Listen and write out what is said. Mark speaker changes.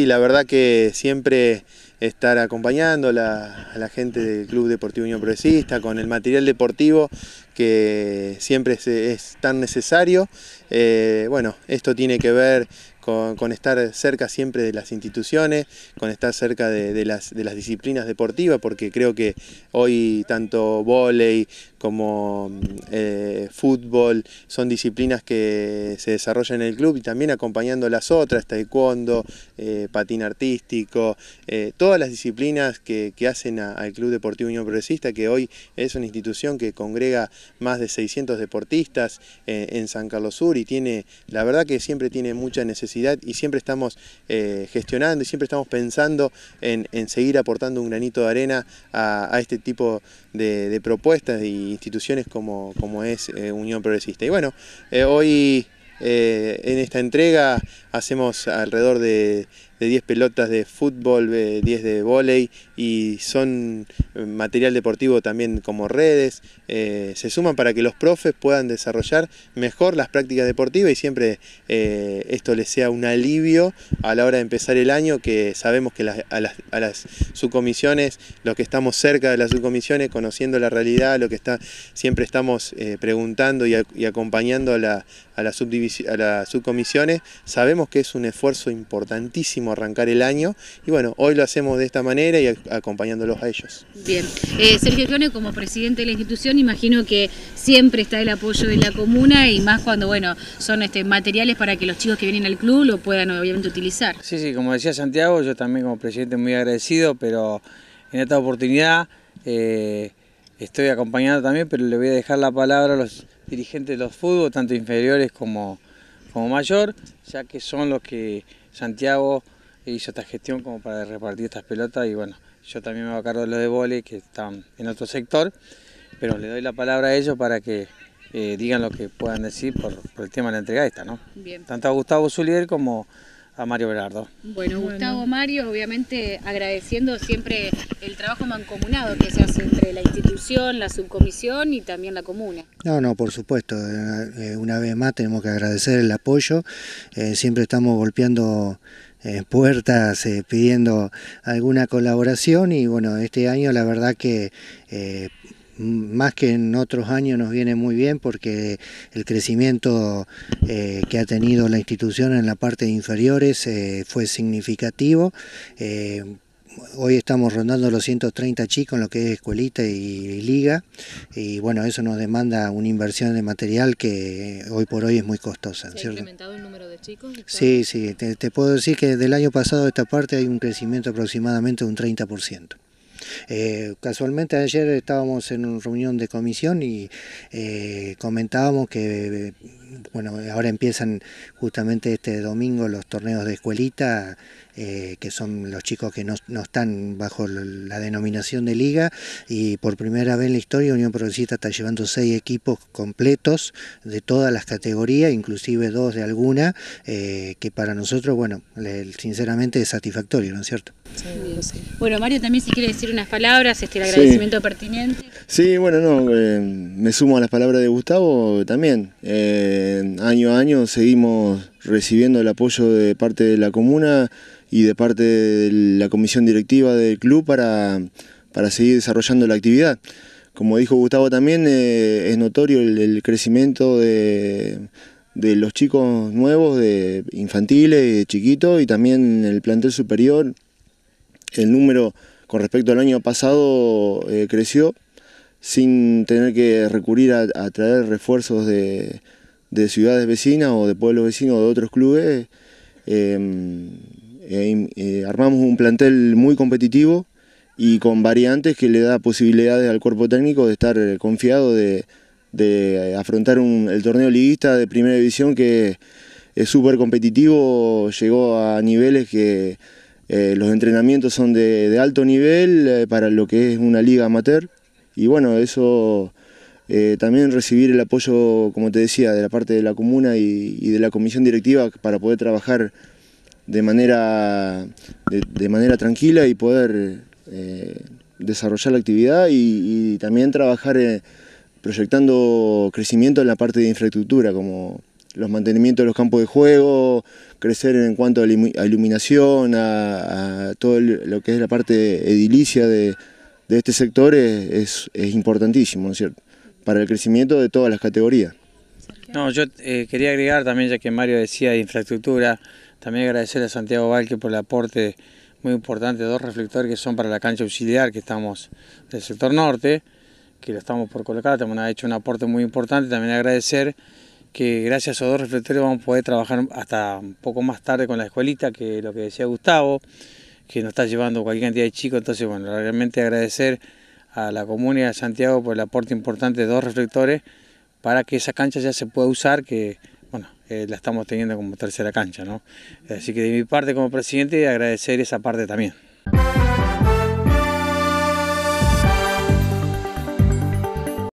Speaker 1: Y la verdad que siempre estar acompañando a la, gente del Club Deportivo Unión Progresista con el material deportivo que siempre es, tan necesario. Eh, bueno, esto tiene que ver con, estar cerca siempre de las instituciones, con estar cerca de, las, disciplinas deportivas, porque creo que hoy tanto volei como mm, eh, fútbol son disciplinas que se desarrollan en el club y también acompañando las otras, taekwondo, eh, patín artístico, eh, todas las disciplinas que, hacen al Club Deportivo Unión Progresista, que hoy es una institución que congrega más de 600 deportistas en San Carlos Sur y tiene, la verdad que siempre tiene mucha necesidad y siempre estamos eh, gestionando y siempre estamos pensando en, seguir aportando un granito de arena a, este tipo de, propuestas e instituciones como, como es eh, Unión Progresista. Y bueno, eh, hoy en esta entrega hacemos alrededor de de 10 pelotas de fútbol, 10 de vóley y son eh, material deportivo también como redes. Eh, se suman para que los profes puedan desarrollar mejor las prácticas deportivas y siempre eh, esto les sea un alivio a la hora de empezar el año que sabemos que a, las, subcomisiones, los que estamos cerca de las subcomisiones, conociendo la realidad, lo que está, siempre estamos preguntando y, acompañando a, la, a, a las subcomisiones, sabemos que es un esfuerzo importantísimo arrancar el año. Y bueno, hoy lo hacemos de esta manera y acompañándolos a ellos.
Speaker 2: Bien. Eh, Sergio Clone, como presidente de la institución, imagino que siempre está el apoyo de la comuna y más cuando, bueno, son este, materiales para que los chicos que vienen al club lo puedan obviamente utilizar. Sí, sí,
Speaker 3: como decía Santiago, yo también como presidente muy agradecido, pero en esta oportunidad... Eh, estoy acompañado también, pero le voy a dejar la palabra a los dirigentes de los fútbol, tanto inferiores como, como mayor, ya que son los que Santiago hizo esta gestión como para repartir estas pelotas y bueno, yo también me voy a cargo de los de vole que están en otro sector, pero le doy la palabra a ellos para que eh, digan lo que puedan decir por, el tema de la entrega esta, ¿no? Bien. Tanto a Gustavo Zulier como a Mario Berardo.
Speaker 2: Bueno, Gustavo, Mario, obviamente agradeciendo siempre el trabajo mancomunado que se hace entre la institución, la subcomisión y también la comuna.
Speaker 4: No, no, por supuesto. Eh, eh, una vez más tenemos que agradecer el apoyo. siempre estamos golpeando eh, puertas eh, pidiendo alguna colaboración y bueno, este año la verdad que eh, más que en otros años nos viene muy bien porque el crecimiento que ha tenido la institución en la parte de inferiores fue significativo hoy estamos rondando los 130 chicos en lo que es escuelita y, liga y bueno, eso nos demanda una inversión de material que hoy por hoy es muy costosa. ha incrementado el número de chicos? Sí, sí, te, puedo decir que del año pasado a esta parte hay un crecimiento aproximadamente de un 30%. Eh, casualmente ayer estábamos en una reunión de comisión y eh, comentábamos que, bueno, ahora empiezan justamente este domingo los torneos de escuelita, eh, que son los chicos que no, están bajo la denominación de liga y por primera vez en la historia Unión Progresista está llevando seis equipos completos de todas las categorías, inclusive dos de alguna, que para nosotros, bueno, sinceramente es satisfactorio, ¿no es cierto?
Speaker 2: Sí. Bueno, Mario también si quiere decir unas palabras, este, el agradecimiento pertinente.
Speaker 5: Sí, bueno, no, eh, me sumo a las palabras de Gustavo también. Eh, año a año seguimos recibiendo el apoyo de parte de la comuna y de parte de la comisión directiva del club para, seguir desarrollando la actividad. Como dijo Gustavo también, eh, es notorio el, crecimiento de, los chicos nuevos, de infantiles, de chiquitos y también el plantel superior, el número con respecto al año pasado eh, creció sin tener que recurrir a, traer refuerzos de, ciudades vecinas o de pueblos vecinos o de otros clubes. Em, eh, eh, armamos un plantel muy competitivo y con variantes que le da posibilidades al cuerpo técnico de estar confiado de, afrontar el torneo liguista de primera división que es súper competitivo, llegó a niveles que eh, los entrenamientos son de, alto nivel eh, para lo que es una liga amateur y bueno, eso eh, también recibir el apoyo, como te decía, de la parte de la comuna y, de la comisión directiva para poder trabajar de manera, de, manera tranquila y poder desarrollar la actividad y, y también trabajar proyectando crecimiento en la parte de infraestructura, como los mantenimientos de los campos de juego, crecer en cuanto a, iluminación, a, todo lo que es la parte edilicia de, este sector es, importantísimo, ¿no es cierto? Para el crecimiento de todas las categorías.
Speaker 3: No, yo eh, quería agregar también, ya que Mario decía de infraestructura, también agradecer a Santiago Valque por el aporte muy importante de dos reflectores que son para la cancha auxiliar que estamos del sector norte, que lo estamos por colocar, también ha hecho un aporte muy importante, también agradecer que gracias a dos reflectores vamos a poder trabajar hasta un poco más tarde con la escuelita, que lo que decía Gustavo, que nos está llevando cualquier cantidad de chicos. Entonces, bueno, realmente agradecer a la Comunidad de Santiago por el aporte importante de dos reflectores para que esa cancha ya se pueda usar, que bueno, eh, la estamos teniendo como tercera cancha, Así que de mi parte como presidente agradecer esa parte también.